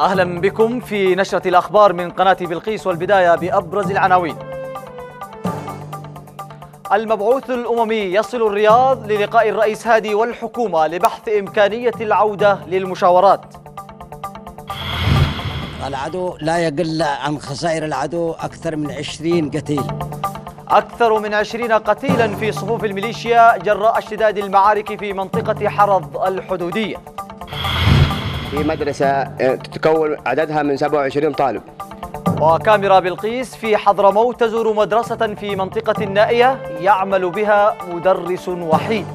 أهلا بكم في نشرة الأخبار من قناة بلقيس والبداية بأبرز العناوين المبعوث الأممي يصل الرياض للقاء الرئيس هادي والحكومة لبحث إمكانية العودة للمشاورات العدو لا يقل عن خسائر العدو أكثر من 20 قتيل أكثر من 20 قتيلا في صفوف الميليشيا جراء اشتداد المعارك في منطقة حرض الحدودية في مدرسة آه، تتكون عددها من 27 طالب وكاميرا بلقيس في حضرموت تزور مدرسة في منطقة نائية يعمل بها مدرس وحيد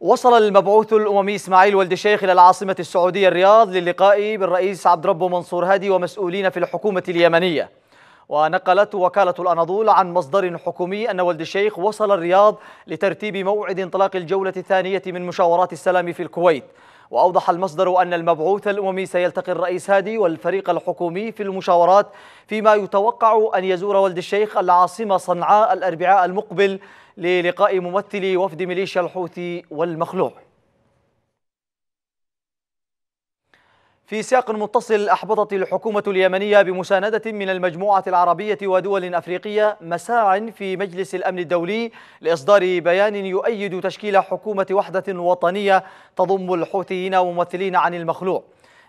وصل المبعوث الأممي إسماعيل ولد الشيخ إلى العاصمة السعودية الرياض للقاء بالرئيس عبد ربه منصور هادي ومسؤولين في الحكومة اليمنية ونقلت وكالة الأناضول عن مصدر حكومي أن ولد الشيخ وصل الرياض لترتيب موعد انطلاق الجولة الثانية من مشاورات السلام في الكويت وأوضح المصدر أن المبعوث الأممي سيلتقي الرئيس هادي والفريق الحكومي في المشاورات فيما يتوقع أن يزور ولد الشيخ العاصمة صنعاء الأربعاء المقبل للقاء ممثلي وفد ميليشيا الحوثي والمخلوع في سياق متصل أحبطت الحكومة اليمنية بمساندة من المجموعة العربية ودول أفريقية مساعٍ في مجلس الأمن الدولي لإصدار بيان يؤيد تشكيل حكومة وحدة وطنية تضم الحوثيين وممثلين عن المخلوع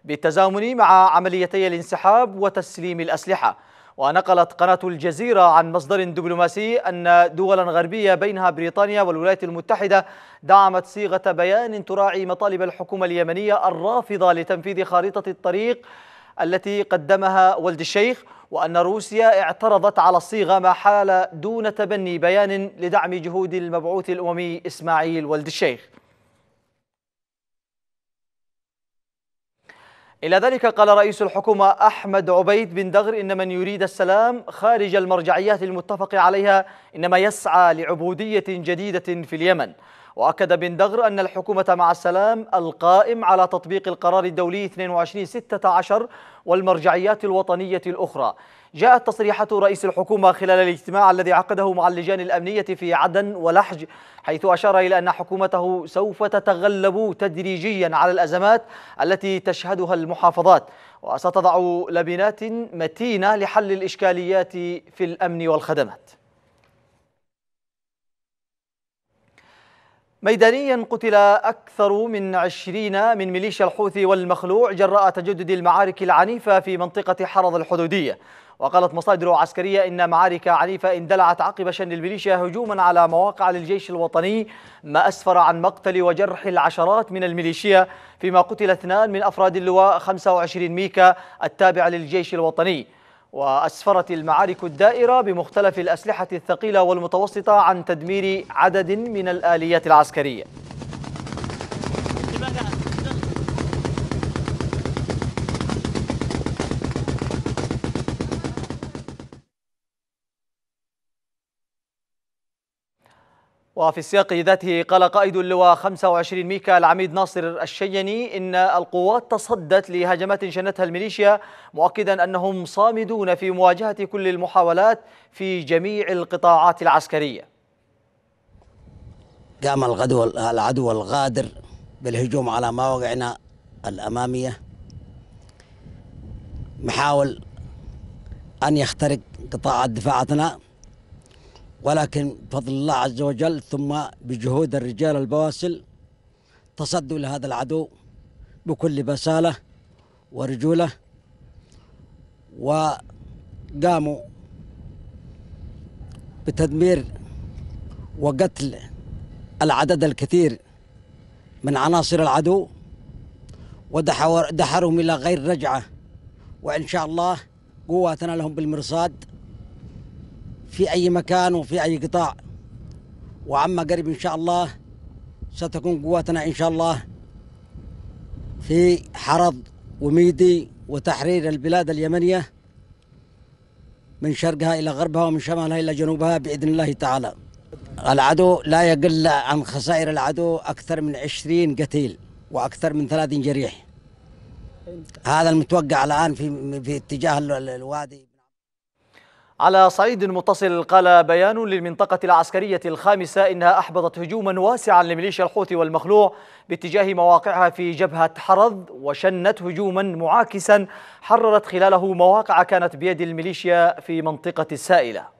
بالتزامن مع عمليتي الانسحاب وتسليم الأسلحة ونقلت قناة الجزيرة عن مصدر دبلوماسي أن دولا غربية بينها بريطانيا والولايات المتحدة دعمت صيغة بيان تراعي مطالب الحكومة اليمنية الرافضة لتنفيذ خارطة الطريق التي قدمها ولد الشيخ وأن روسيا اعترضت على الصيغة ما حال دون تبني بيان لدعم جهود المبعوث الأممي إسماعيل ولد الشيخ إلى ذلك قال رئيس الحكومة أحمد عبيد بن دغر إن من يريد السلام خارج المرجعيات المتفق عليها إنما يسعى لعبودية جديدة في اليمن وأكد بن دغر أن الحكومة مع السلام القائم على تطبيق القرار الدولي 2216 والمرجعيات الوطنية الأخرى جاءت تصريحات رئيس الحكومة خلال الاجتماع الذي عقده مع اللجان الأمنية في عدن ولحج حيث أشار إلى أن حكومته سوف تتغلب تدريجيا على الأزمات التي تشهدها المحافظات وستضع لبنات متينة لحل الإشكاليات في الأمن والخدمات ميدانيا قتل أكثر من عشرين من ميليشيا الحوثي والمخلوع جراء تجدد المعارك العنيفة في منطقة حرض الحدودية وقالت مصادر عسكرية إن معارك عنيفة اندلعت عقب شن الميليشيا هجوما على مواقع للجيش الوطني ما أسفر عن مقتل وجرح العشرات من الميليشيا فيما قتل اثنان من أفراد اللواء 25 ميكا التابع للجيش الوطني وأسفرت المعارك الدائرة بمختلف الأسلحة الثقيلة والمتوسطة عن تدمير عدد من الآليات العسكرية وفي السياق ذاته قال قائد اللواء 25 ميكا العميد ناصر الشيني إن القوات تصدت لهجمات شنتها الميليشيا مؤكدا أنهم صامدون في مواجهة كل المحاولات في جميع القطاعات العسكرية قام الغدو العدو الغادر بالهجوم على مواقعنا الأمامية محاول أن يخترق قطاع دفاعتنا ولكن بفضل الله عز وجل ثم بجهود الرجال البواسل تصدوا لهذا العدو بكل بسالة ورجولة وقاموا بتدمير وقتل العدد الكثير من عناصر العدو ودحرهم إلى غير رجعة وإن شاء الله قواتنا لهم بالمرصاد في أي مكان وفي أي قطاع وعما قريب إن شاء الله ستكون قواتنا إن شاء الله في حرض وميدي وتحرير البلاد اليمنية من شرقها إلى غربها ومن شمالها إلى جنوبها بإذن الله تعالى العدو لا يقل عن خسائر العدو أكثر من عشرين قتيل وأكثر من ثلاثين جريح هذا المتوقع الآن في, في اتجاه الوادي على صعيد متصل قال بيان للمنطقة العسكرية الخامسة إنها أحبطت هجوما واسعا لميليشيا الحوثي والمخلوع باتجاه مواقعها في جبهة حرض وشنت هجوما معاكسا حررت خلاله مواقع كانت بيد الميليشيا في منطقة السائلة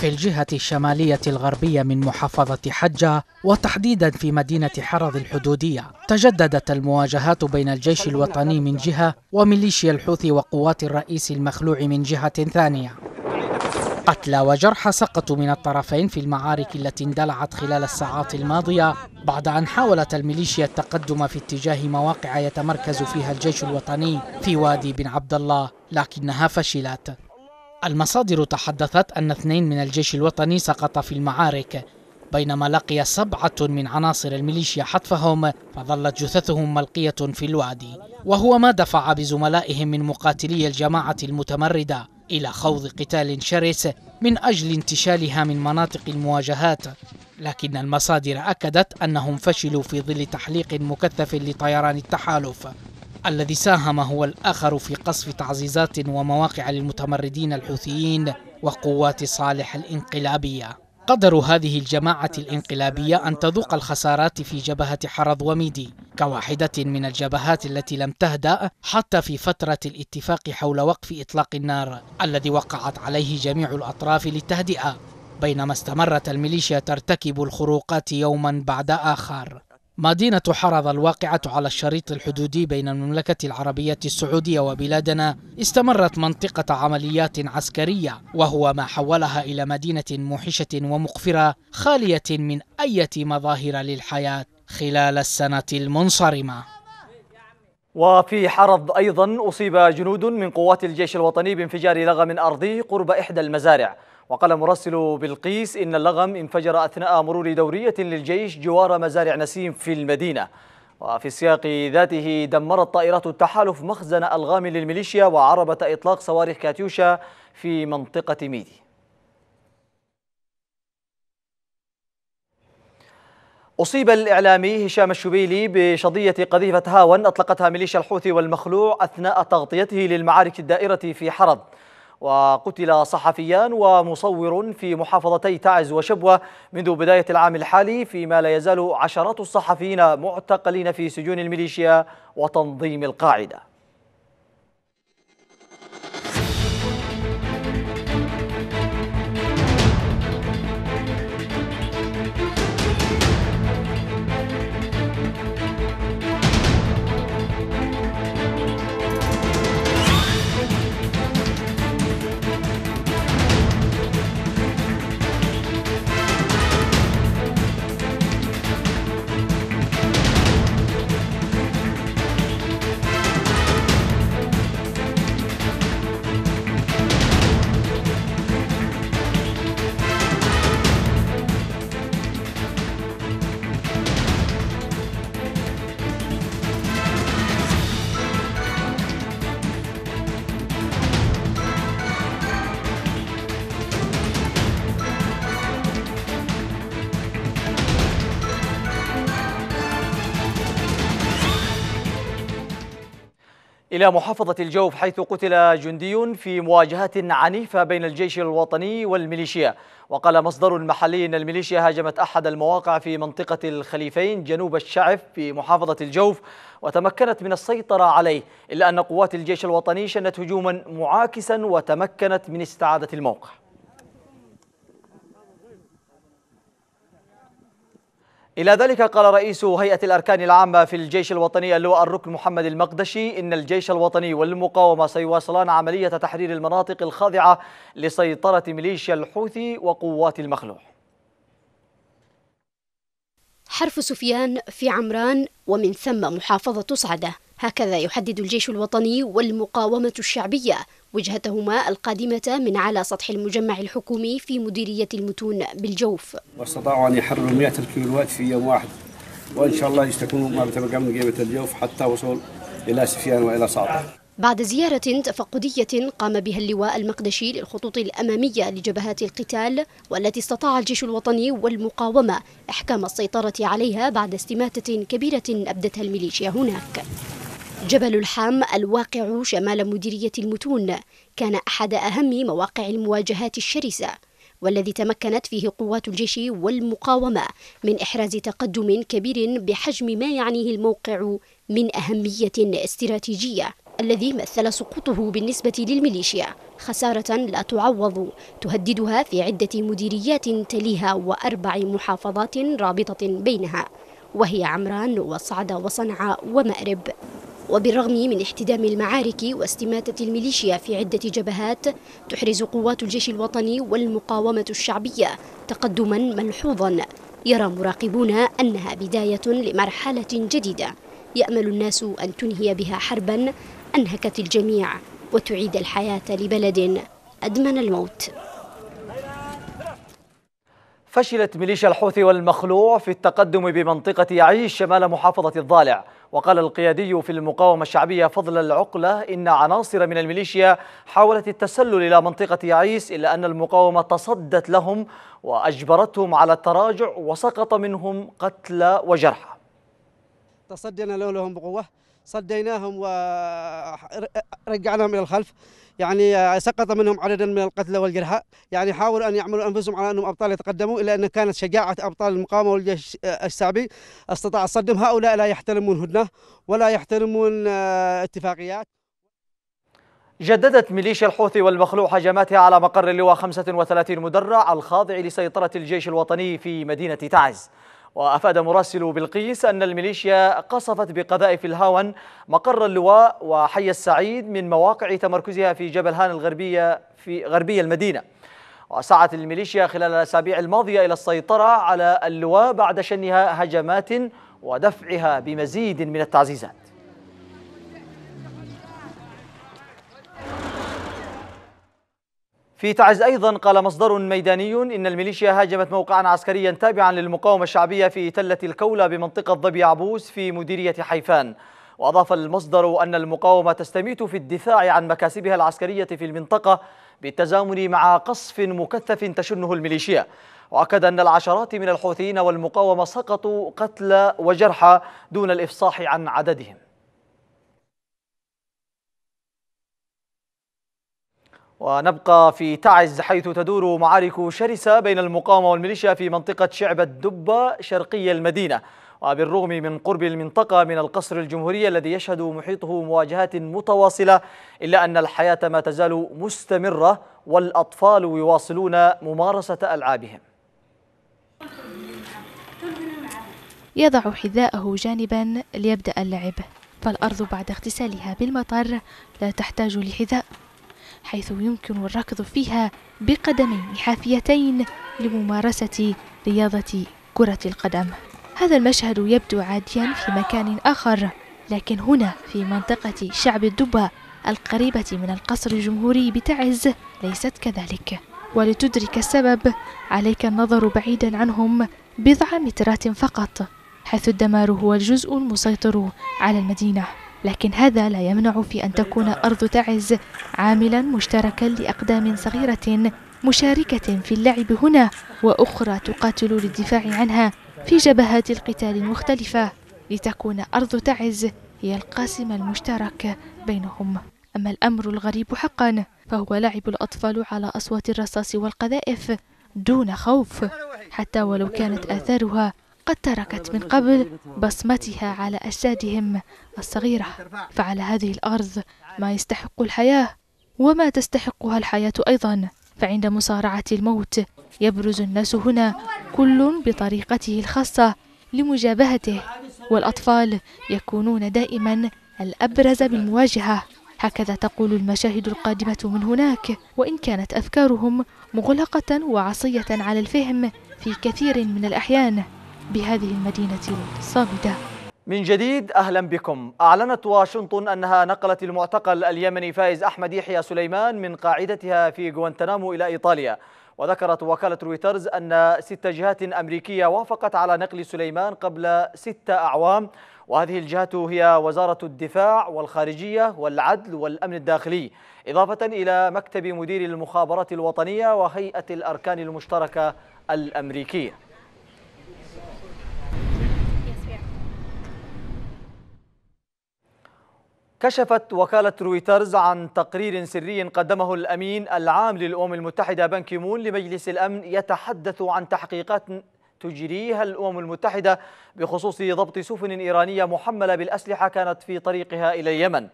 في الجهة الشمالية الغربية من محافظة حجة وتحديدا في مدينة حرض الحدودية تجددت المواجهات بين الجيش الوطني من جهة وميليشيا الحوثي وقوات الرئيس المخلوع من جهة ثانية قتلى وجرحى سقطوا من الطرفين في المعارك التي اندلعت خلال الساعات الماضية بعد أن حاولت الميليشيا التقدم في اتجاه مواقع يتمركز فيها الجيش الوطني في وادي بن عبد الله لكنها فشلت المصادر تحدثت أن اثنين من الجيش الوطني سقط في المعارك بينما لقي سبعة من عناصر الميليشيا حتفهم فظلت جثثهم ملقية في الوادي وهو ما دفع بزملائهم من مقاتلي الجماعة المتمردة إلى خوض قتال شرس من أجل انتشالها من مناطق المواجهات لكن المصادر أكدت أنهم فشلوا في ظل تحليق مكثف لطيران التحالف الذي ساهم هو الآخر في قصف تعزيزات ومواقع للمتمردين الحوثيين وقوات صالح الانقلابية قدر هذه الجماعة الانقلابية أن تذوق الخسارات في جبهة حرض وميدي كواحدة من الجبهات التي لم تهدأ حتى في فترة الاتفاق حول وقف إطلاق النار الذي وقعت عليه جميع الأطراف للتهدئة بينما استمرت الميليشيا ترتكب الخروقات يوما بعد آخر مدينة حرض الواقعة على الشريط الحدودي بين المملكة العربية السعودية وبلادنا استمرت منطقة عمليات عسكرية وهو ما حولها إلى مدينة موحشة ومقفرة خالية من أي مظاهر للحياة خلال السنة المنصرمة وفي حرض أيضا أصيب جنود من قوات الجيش الوطني بانفجار لغم أرضي قرب إحدى المزارع وقال مراسل بلقيس إن اللغم انفجر أثناء مرور دورية للجيش جوار مزارع نسيم في المدينة وفي السياق ذاته دمرت طائرات التحالف مخزن ألغام للميليشيا وعربة إطلاق صواريخ كاتيوشا في منطقة ميدي أصيب الإعلامي هشام الشبيلي بشظية قذيفة هاون أطلقتها ميليشيا الحوثي والمخلوع أثناء تغطيته للمعارك الدائرة في حرب وقتل صحفيان ومصور في محافظتي تعز وشبوة منذ بداية العام الحالي فيما لا يزال عشرات الصحفيين معتقلين في سجون الميليشيا وتنظيم القاعده إلى محافظة الجوف حيث قتل جندي في مواجهة عنيفة بين الجيش الوطني والميليشيا وقال مصدر محلي أن الميليشيا هاجمت أحد المواقع في منطقة الخليفين جنوب الشعف في محافظة الجوف وتمكنت من السيطرة عليه إلا أن قوات الجيش الوطني شنت هجوما معاكسا وتمكنت من استعادة الموقع إلى ذلك قال رئيس هيئة الأركان العامة في الجيش الوطني اللواء الركن محمد المقدشي إن الجيش الوطني والمقاومة سيواصلان عملية تحرير المناطق الخاضعة لسيطرة ميليشيا الحوثي وقوات المخلوع حرف سفيان في عمران ومن ثم محافظة صعدة هكذا يحدد الجيش الوطني والمقاومة الشعبية وجهتهما القادمة من على سطح المجمع الحكومي في مديرية المتون بالجوف واستطاعوا أن يحرروا 100 الكيلوات في يوم واحد وإن شاء الله يستكونوا ما بتبقى من قيمة الجوف حتى وصول إلى سفيان وإلى ساطع بعد زيارة تفقدية قام بها اللواء المقدشي للخطوط الأمامية لجبهات القتال والتي استطاع الجيش الوطني والمقاومة إحكام السيطرة عليها بعد استماتة كبيرة أبدتها الميليشيا هناك جبل الحام الواقع شمال مديرية المتون كان أحد أهم مواقع المواجهات الشرسة والذي تمكنت فيه قوات الجيش والمقاومة من إحراز تقدم كبير بحجم ما يعنيه الموقع من أهمية استراتيجية الذي مثل سقوطه بالنسبة للميليشيا خسارة لا تعوض تهددها في عدة مديريات تليها وأربع محافظات رابطة بينها وهي عمران وصعدة وصنعاء ومأرب وبالرغم من احتدام المعارك واستماتة الميليشيا في عدة جبهات تحرز قوات الجيش الوطني والمقاومة الشعبية تقدما ملحوظا يرى مراقبون أنها بداية لمرحلة جديدة يأمل الناس أن تنهي بها حربا أنهكت الجميع وتعيد الحياة لبلد أدمن الموت فشلت ميليشيا الحوثي والمخلوع في التقدم بمنطقة يعيش شمال محافظة الضالع وقال القيادي في المقاومة الشعبية فضل العقلة إن عناصر من الميليشيا حاولت التسلل إلى منطقة عيس إلا أن المقاومة تصدت لهم وأجبرتهم على التراجع وسقط منهم قتلى وجرحى تصدينا لهم بقوة صديناهم ورجعناهم إلى الخلف يعني سقط منهم عدد من القتلى والجرحى يعني حاولوا أن يعملوا أنفسهم على أنهم أبطال يتقدموا إلا أن كانت شجاعة أبطال المقاومة والجيش الشعبي استطاع الصدم هؤلاء لا يحترمون هدنة ولا يحترمون آه، اتفاقيات جددت ميليشيا الحوثي والمخلوع هجماتها على مقر اللواء 35 مدرع الخاضع لسيطرة الجيش الوطني في مدينة تعز وأفاد مراسل بلقيس أن الميليشيا قصفت بقذائف الهاون مقر اللواء وحي السعيد من مواقع تمركزها في جبل هان الغربية في غربية المدينة وسعت الميليشيا خلال الأسابيع الماضية إلى السيطرة على اللواء بعد شنها هجمات ودفعها بمزيد من التعزيزات في تعز أيضا قال مصدر ميداني إن الميليشيا هاجمت موقعا عسكريا تابعا للمقاومة الشعبية في تلة الكولة بمنطقة ضبي عبوس في مديرية حيفان وأضاف المصدر أن المقاومة تستميت في الدفاع عن مكاسبها العسكرية في المنطقة بالتزامن مع قصف مكثف تشنه الميليشيا وأكد أن العشرات من الحوثيين والمقاومة سقطوا قتلى وجرحى دون الإفصاح عن عددهم ونبقى في تعز حيث تدور معارك شرسة بين المقاومة والميليشيا في منطقة شعبة دبة شرقي المدينة وبالرغم من قرب المنطقة من القصر الجمهوري الذي يشهد محيطه مواجهات متواصلة إلا أن الحياة ما تزال مستمرة والأطفال يواصلون ممارسة ألعابهم يضع حذاءه جانبا ليبدأ اللعب فالأرض بعد اغتسالها بالمطر لا تحتاج لحذاء حيث يمكن الركض فيها بقدمين حافيتين لممارسة رياضة كرة القدم هذا المشهد يبدو عاديا في مكان آخر لكن هنا في منطقة شعب الدبة القريبة من القصر الجمهوري بتعز ليست كذلك ولتدرك السبب عليك النظر بعيدا عنهم بضع مترات فقط حيث الدمار هو الجزء المسيطر على المدينه لكن هذا لا يمنع في أن تكون أرض تعز عاملا مشتركا لأقدام صغيرة مشاركة في اللعب هنا وأخرى تقاتل للدفاع عنها في جبهات القتال المختلفة لتكون أرض تعز هي القاسم المشترك بينهم أما الأمر الغريب حقا فهو لعب الأطفال على أصوات الرصاص والقذائف دون خوف حتى ولو كانت آثارها قد تركت من قبل بصمتها على أجدادهم الصغيرة فعلى هذه الأرض ما يستحق الحياة وما تستحقها الحياة أيضا فعند مصارعة الموت يبرز الناس هنا كل بطريقته الخاصة لمجابهته والأطفال يكونون دائما الأبرز بالمواجهة هكذا تقول المشاهد القادمة من هناك وإن كانت أفكارهم مغلقة وعصية على الفهم في كثير من الأحيان بهذه المدينة الصامدة من جديد أهلا بكم أعلنت واشنطن أنها نقلت المعتقل اليمني فائز أحمد يحيى سليمان من قاعدتها في غوانتنامو إلى إيطاليا وذكرت وكالة رويترز أن ست جهات أمريكية وافقت على نقل سليمان قبل ستة أعوام وهذه الجهات هي وزارة الدفاع والخارجية والعدل والأمن الداخلي إضافة إلى مكتب مدير المخابرات الوطنية وهيئة الأركان المشتركة الأمريكية كشفت وكالة رويترز عن تقرير سري قدمه الأمين العام للأمم المتحدة بانكي مون لمجلس الأمن يتحدث عن تحقيقات تجريها الأمم المتحدة بخصوص ضبط سفن إيرانية محملة بالأسلحة كانت في طريقها إلى اليمن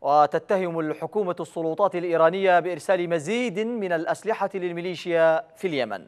وتتهم الحكومة السلطات الإيرانية بإرسال مزيد من الأسلحة للميليشيا في اليمن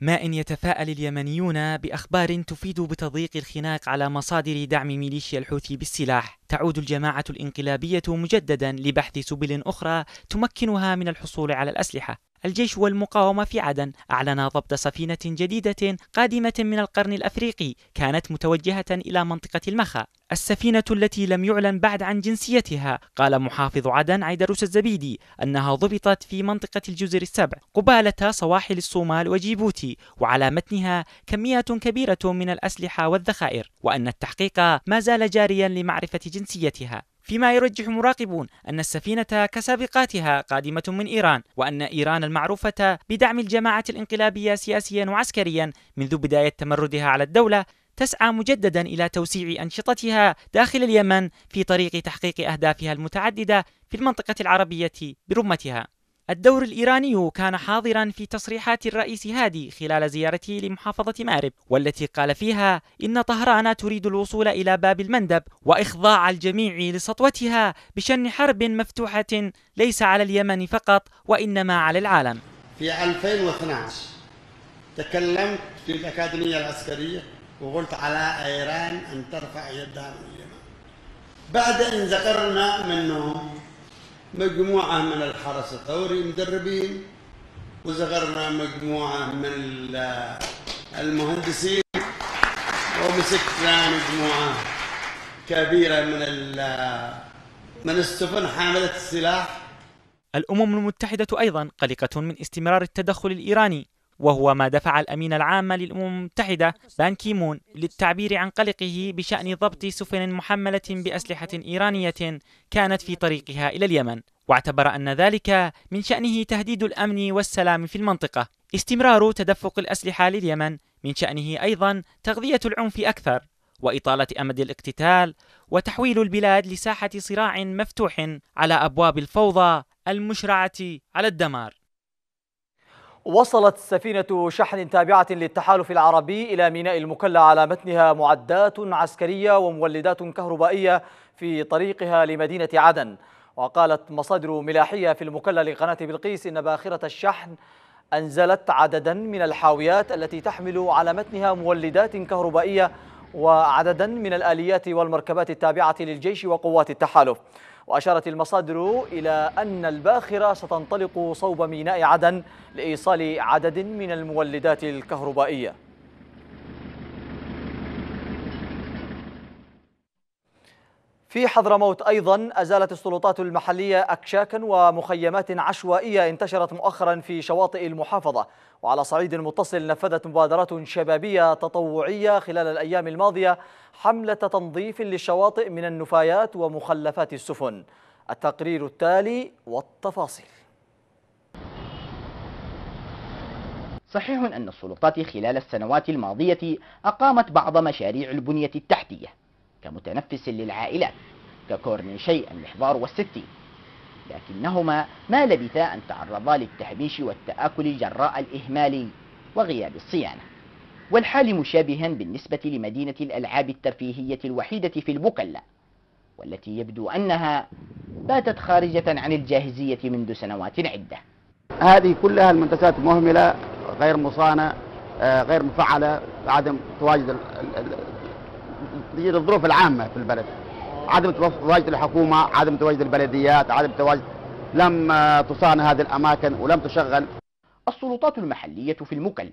ما إن يتفاءل اليمنيون بأخبار تفيد بتضييق الخناق على مصادر دعم ميليشيا الحوثي بالسلاح تعود الجماعة الإنقلابية مجددا لبحث سبل أخرى تمكنها من الحصول على الأسلحة الجيش والمقاومة في عدن أعلن ضبط سفينة جديدة قادمة من القرن الأفريقي كانت متوجهة إلى منطقة المخا السفينة التي لم يعلن بعد عن جنسيتها قال محافظ عدن عيدروس الزبيدي أنها ضبطت في منطقة الجزر السبع قبالة سواحل الصومال وجيبوتي وعلى متنها كميات كبيرة من الأسلحة والذخائر وأن التحقيق ما زال جاريا لمعرفة جنسيتها فيما يرجح مراقبون أن السفينة كسابقاتها قادمة من إيران وأن إيران المعروفة بدعم الجماعة الانقلابية سياسيا وعسكريا منذ بداية تمردها على الدولة تسعى مجددا الى توسيع انشطتها داخل اليمن في طريق تحقيق اهدافها المتعدده في المنطقه العربيه برمتها. الدور الايراني كان حاضرا في تصريحات الرئيس هادي خلال زيارته لمحافظه مارب والتي قال فيها ان طهران تريد الوصول الى باب المندب واخضاع الجميع لسطوتها بشن حرب مفتوحه ليس على اليمن فقط وانما على العالم. في 2012 تكلمت في الاكاديميه العسكريه وقلت على ايران أن ترفع يدها من اليمن بعد أن ذكرنا منه مجموعة من الحرس الثوري مدربين وذكرنا مجموعة من المهندسين ومسكنا مجموعة كبيرة من من السفن حاملة السلاح الأمم المتحدة أيضا قلقة من استمرار التدخل الإيراني وهو ما دفع الأمين العام للأمم المتحدة بان كيمون للتعبير عن قلقه بشأن ضبط سفن محملة بأسلحة إيرانية كانت في طريقها إلى اليمن واعتبر أن ذلك من شأنه تهديد الأمن والسلام في المنطقة استمرار تدفق الأسلحة لليمن من شأنه أيضا تغذية العنف أكثر وإطالة أمد الاقتتال وتحويل البلاد لساحة صراع مفتوح على أبواب الفوضى المشرعة على الدمار وصلت سفينة شحن تابعة للتحالف العربي إلى ميناء المكلا على متنها معدات عسكرية ومولدات كهربائية في طريقها لمدينة عدن وقالت مصادر ملاحية في المكلا لقناة بلقيس إن باخرة الشحن أنزلت عددا من الحاويات التي تحمل على متنها مولدات كهربائية وعددا من الآليات والمركبات التابعة للجيش وقوات التحالف وأشارت المصادر إلى أن الباخرة ستنطلق صوب ميناء عدن لإيصال عدد من المولدات الكهربائية في حضرموت أيضا أزالت السلطات المحلية أكشاكا ومخيمات عشوائية انتشرت مؤخرا في شواطئ المحافظة وعلى صعيد متصل نفذت مبادرات شبابية تطوعية خلال الأيام الماضية حملة تنظيف للشواطئ من النفايات ومخلفات السفن التقرير التالي والتفاصيل صحيح أن السلطات خلال السنوات الماضية أقامت بعض مشاريع البنية التحتية كمتنفس للعائلات ككورنيشي المحضار والستين لكنهما ما لبثا أن تعرضا للتحبيش والتآكل جراء الإهمال وغياب الصيانة والحال مشابها بالنسبة لمدينة الألعاب الترفيهية الوحيدة في البكلا والتي يبدو أنها باتت خارجة عن الجاهزية منذ سنوات عدة هذه كلها المنتجات مهملة غير مصانة آه، غير مفعلة عدم تواجد الظروف العامة في البلد عدم تواجد الحكومة عدم تواجد البلديات عدم تواجد لم تصان هذه الأماكن ولم تشغل السلطات المحلية في المكل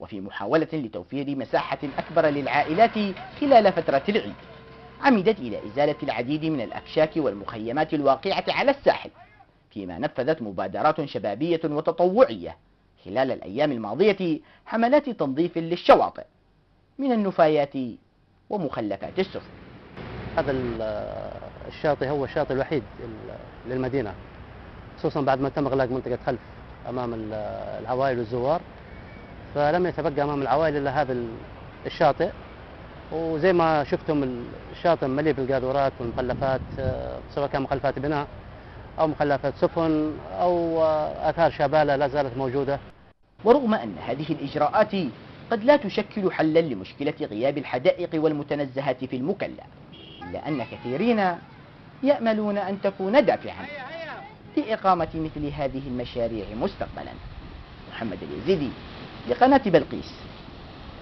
وفي محاولة لتوفير مساحة أكبر للعائلات خلال فترة العيد عمدت إلى إزالة العديد من الأفشاك والمخيمات الواقعة على الساحل فيما نفذت مبادرات شبابية وتطوعية خلال الأيام الماضية حملات تنظيف للشواطئ من النفايات ومخلفات السفن هذا الشاطئ هو الشاطئ الوحيد للمدينة خصوصا بعد ما تم إغلاق منطقة خلف أمام العوائل والزوار فلم يتبقى أمام العوائل إلا هذا الشاطئ وزي ما شفتم الشاطئ مليء بالقاذورات والمخلفات آه، سواء كان مخلفات بناء أو مخلفات سفن أو آه، آثار شبالة لا زالت موجودة ورغم أن هذه الإجراءات قد لا تشكل حلا لمشكلة غياب الحدائق والمتنزهات في المكلا لأن كثيرين يأملون أن تكون دافعا لإقامة مثل هذه المشاريع مستقبلا محمد اليزيدي لقناة بلقيس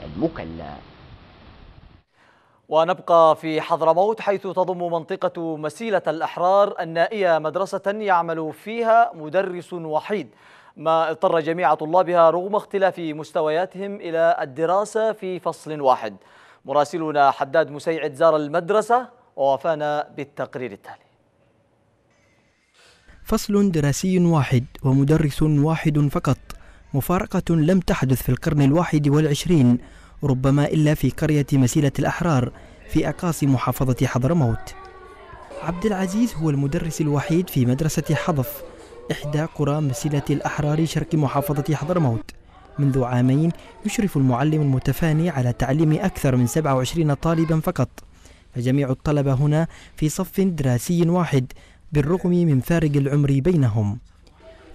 المكلا ونبقى في حضرموت حيث تضم منطقة مسيلة الأحرار النائية مدرسة يعمل فيها مدرس وحيد ما اضطر جميع طلابها رغم اختلاف مستوياتهم إلى الدراسة في فصل واحد مراسلنا حداد مسيعد زار المدرسة ووفانا بالتقرير التالي فصل دراسي واحد ومدرس واحد فقط مفارقة لم تحدث في القرن الواحد والعشرين ربما إلا في قرية مسيلة الأحرار في أقاصي محافظة حضرموت عبد العزيز هو المدرس الوحيد في مدرسة حضف إحدى قرى مسيلة الأحرار شرق محافظة حضرموت منذ عامين يشرف المعلم المتفاني على تعليم أكثر من 27 طالبا فقط فجميع الطلبة هنا في صف دراسي واحد بالرغم من فارق العمر بينهم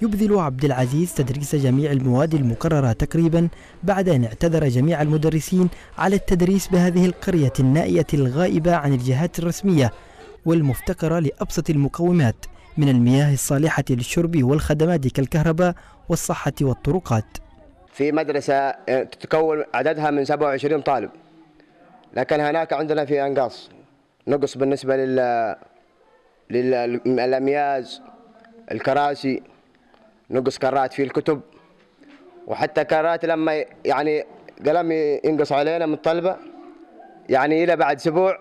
يبذل عبد العزيز تدريس جميع المواد المكررة تقريبا بعد أن اعتذر جميع المدرسين على التدريس بهذه القرية النائية الغائبة عن الجهات الرسمية والمفتقرة لأبسط المقومات من المياه الصالحة للشرب والخدمات كالكهرباء والصحة والطرقات في مدرسة تتكون عددها من 27 طالب لكن هناك عندنا في انقاص نقص بالنسبه لل للامياز الكراسي نقص كرات في الكتب وحتى كرات لما يعني قلم ينقص علينا من الطلبه يعني الى بعد اسبوع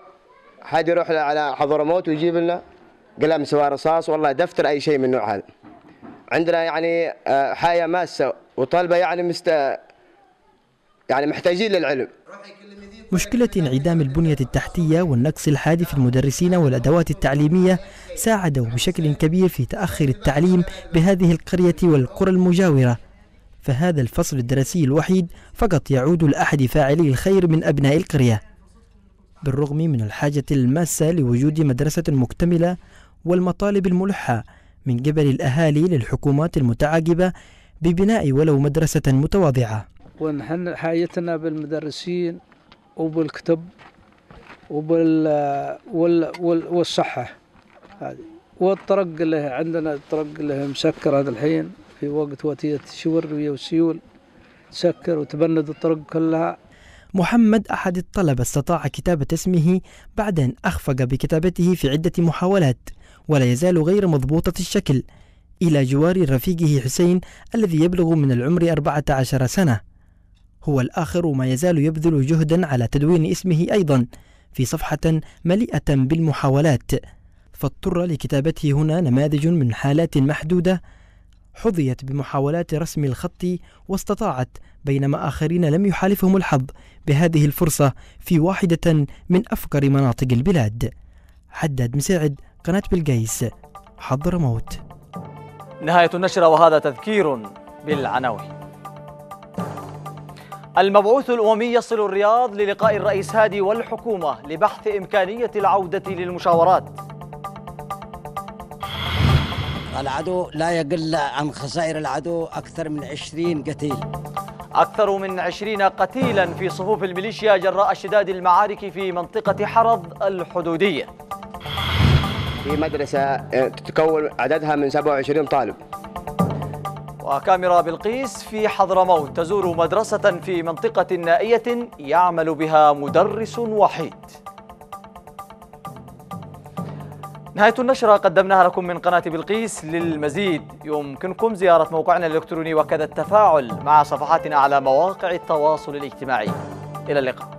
حد يروح على حضرموت ويجيب لنا قلم سواء رصاص والله دفتر اي شيء من النوع هذا عندنا يعني آه، حاجه ماسه وطلبه يعني مست يعني محتاجين للعلم مشكلة انعدام البنية التحتية والنقص الحاد في المدرسين والأدوات التعليمية ساعدوا بشكل كبير في تأخر التعليم بهذه القرية والقرى المجاورة فهذا الفصل الدراسي الوحيد فقط يعود لأحد فاعلي الخير من أبناء القرية بالرغم من الحاجة الماسة لوجود مدرسة مكتملة والمطالب الملحة من قبل الأهالي للحكومات المتعاقبة ببناء ولو مدرسة متواضعة ونحن حياتنا بالمدرسين وبالكتب وبال وال وال والصحة هذه والطرق له عندنا الطرق له مسكر هذا الحين في وقت وتية شور وسيول سكر وتبند الطرق كلها محمد أحد الطلبة استطاع كتابة اسمه بعد أن أخفق بكتابته في عدة محاولات ولا يزال غير مضبوطة الشكل إلى جوار رفيقه حسين الذي يبلغ من العمر 14 سنة هو الآخر وما يزال يبذل جهدا على تدوين اسمه أيضا في صفحة مليئة بالمحاولات فاضطر لكتابته هنا نماذج من حالات محدودة حظيت بمحاولات رسم الخط واستطاعت بينما آخرين لم يحالفهم الحظ بهذه الفرصة في واحدة من أفقر مناطق البلاد حداد مساعد قناة بلقيس حضر موت نهاية النشرة وهذا تذكير بالعناوين المبعوث الأممي يصل الرياض للقاء الرئيس هادي والحكومة لبحث إمكانية العودة للمشاورات العدو لا يقل عن خسائر العدو أكثر من 20 قتيل أكثر من 20 قتيلا في صفوف الميليشيا جراء شداد المعارك في منطقة حرض الحدودية في مدرسة تتكون عددها من 27 طالب وكاميرا بلقيس في حضرموت تزور مدرسة في منطقة نائية يعمل بها مدرس وحيد نهاية النشرة قدمناها لكم من قناة بلقيس للمزيد يمكنكم زيارة موقعنا الإلكتروني وكذا التفاعل مع صفحاتنا على مواقع التواصل الاجتماعي إلى اللقاء